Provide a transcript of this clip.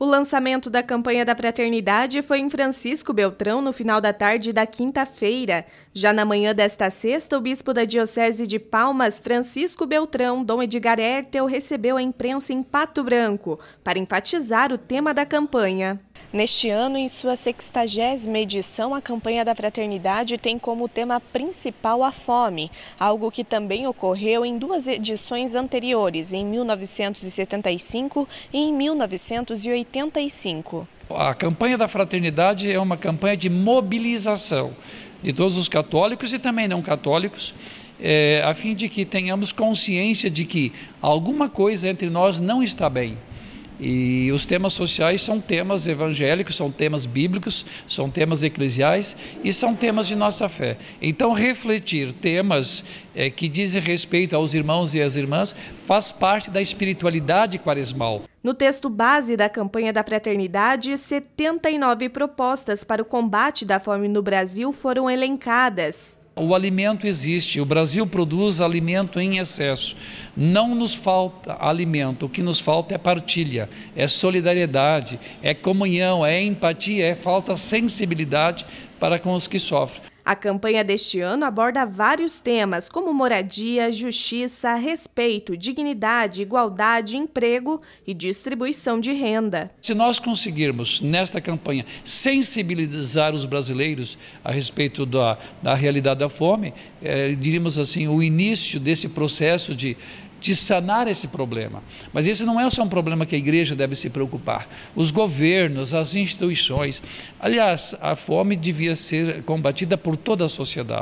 O lançamento da campanha da fraternidade foi em Francisco Beltrão no final da tarde da quinta-feira. Já na manhã desta sexta, o bispo da Diocese de Palmas, Francisco Beltrão, Dom Edgar Ertel, recebeu a imprensa em Pato Branco para enfatizar o tema da campanha. Neste ano, em sua sextagésima edição, a campanha da fraternidade tem como tema principal a fome, algo que também ocorreu em duas edições anteriores, em 1975 e em 1980. 85. A campanha da fraternidade é uma campanha de mobilização de todos os católicos e também não católicos, é, a fim de que tenhamos consciência de que alguma coisa entre nós não está bem. E os temas sociais são temas evangélicos, são temas bíblicos, são temas eclesiais e são temas de nossa fé. Então, refletir temas é, que dizem respeito aos irmãos e às irmãs faz parte da espiritualidade quaresmal. No texto base da campanha da fraternidade, 79 propostas para o combate da fome no Brasil foram elencadas o alimento existe, o Brasil produz alimento em excesso. Não nos falta alimento, o que nos falta é partilha, é solidariedade, é comunhão, é empatia, é falta sensibilidade para com os que sofrem. A campanha deste ano aborda vários temas, como moradia, justiça, respeito, dignidade, igualdade, emprego e distribuição de renda. Se nós conseguirmos, nesta campanha, sensibilizar os brasileiros a respeito da, da realidade da fome, é, diríamos assim, o início desse processo de de sanar esse problema. Mas esse não é só um problema que a igreja deve se preocupar. Os governos, as instituições. Aliás, a fome devia ser combatida por toda a sociedade.